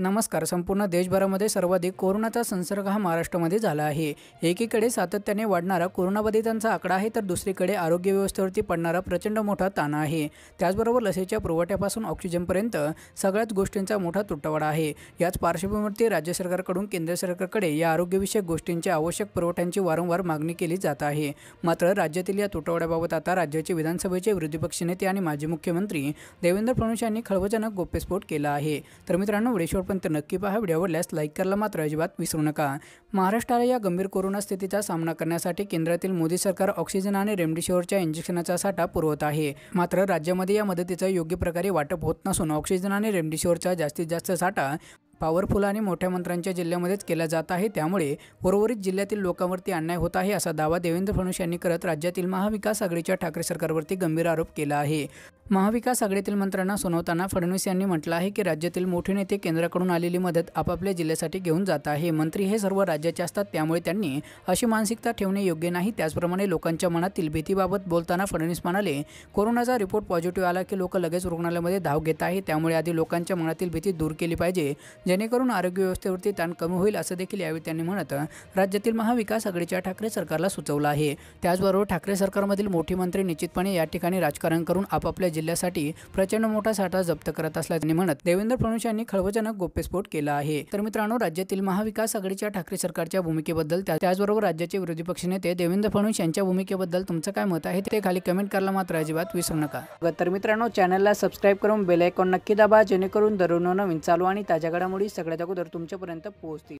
नमस्कार संपूर्ण देशभरामध्ये सर्वाधिक कोरोनाचा संसर्ग हा महाराष्ट्रामध्ये झाला आहे एकीकडे सातत्याने वाढणारा कोरोनाबाधितांचा आकडा आहे तर दुसरीकडे आरोग्य व्यवस्थेवरती पडणारा प्रचंड मोठा ताण आहे त्याचबरोबर लसीच्या पुरवठ्यापासून ऑक्सिजनपर्यंत सगळ्याच गोष्टींचा मोठा तुटवडा आहे याच पार्श्वभूमीवरती राज्य सरकारकडून केंद्र सरकारकडे या आरोग्यविषयक गोष्टींच्या आवश्यक पुरवठ्यांची वारंवार मागणी केली जात आहे मात्र राज्यातील या तुटवड्याबाबत आता राज्याचे विधानसभेचे विरोधी पक्षनेते आणि माजी मुख्यमंत्री देवेंद्र फडणवीस यांनी खळबजनक गोप्यस्फोट केला आहे तर मित्रांनो वेळेश्वर शेवटपर्यंत नक्की पहा व्हिडिओ आवडल्यास लाईक करायला मात्र अजिबात विसरू नका महाराष्ट्राला या गंभीर कोरोना स्थितीचा सामना करण्यासाठी केंद्रातील मोदी सरकार ऑक्सिजन आणि रेमडेसिवीरच्या इंजेक्शनचा साठा पुरवत आहे मात्र राज्यामध्ये या मदतीचं योग्य प्रकारे वाटप होत नसून ऑक्सिजन आणि रेमडेसिवीरचा जास्तीत जास्त साठा पॉवरफुल आणि मोठ्या मंत्र्यांच्या जिल्ह्यामध्येच केला जात आहे त्यामुळे उर्वरित जिल्ह्यातील लोकांवरती अन्याय होत आहे असा दावा देवेंद्र फडणवीस यांनी करत राज्यातील महाविकास आघाडीच्या ठाकरे सरकारवरती गंभीर आरोप केला आहे महाविकास आघाडीतील मंत्र्यांना सुनावताना फडणवीस यांनी म्हटलं आहे की राज्यातील मोठे नेते केंद्राकडून आलेली मदत आपापल्या जिल्ह्यासाठी घेऊन जात आहे मंत्री हे सर्व राज्याचे असतात त्यामुळे त्यांनी अशी मानसिकता ठेवणे योग्य नाही त्याचप्रमाणे लोकांच्या मनातील भीतीबाबत बोलताना फडणवीस म्हणाले कोरोनाचा रिपोर्ट पॉझिटिव्ह आला की लोक लगेच रुग्णालयामध्ये धाव घेत आहे त्यामुळे आधी लोकांच्या मनातील भीती दूर केली पाहिजे जेणेकरून आरोग्य व्यवस्थेवरती ताण कमी होईल असं देखील यावेळी त्यांनी म्हणत राज्यातील महाविकास आघाडीच्या ठाकरे सरकारला सुचवलं आहे त्याचबरोबर ठाकरे सरकारमधील मोठे मंत्री निश्चितपणे या ठिकाणी राजकारण करून आपापल्या जिल्ह्यासाठी प्रचंड मोठा साठा जप्त करत असल्याचे म्हणत देवेंद्र फडणवीस यांनी खळबजनक गोप्यस्फोट केला आहे तर मित्रांनो राज्यातील महाविकास आघाडीच्या ठाकरे सरकारच्या भूमिकेबद्दल त्याचबरोबर राज्याचे विरोधी पक्षनेते देवेंद्र फडणवीस यांच्या भूमिकेबद्दल तुमचं काय मत आहे ते खाली कमेंट करायला मात्र अजिबात विसरू नका तर मित्रांनो चॅनलला सबस्क्राईब करून बेलायकॉन नक्की दाबा जेणेकरून दररोज नवीन चालू आणि ताज्या घडामोडी सगळ्यात अगोदर तुमच्यापर्यंत पोहोचतील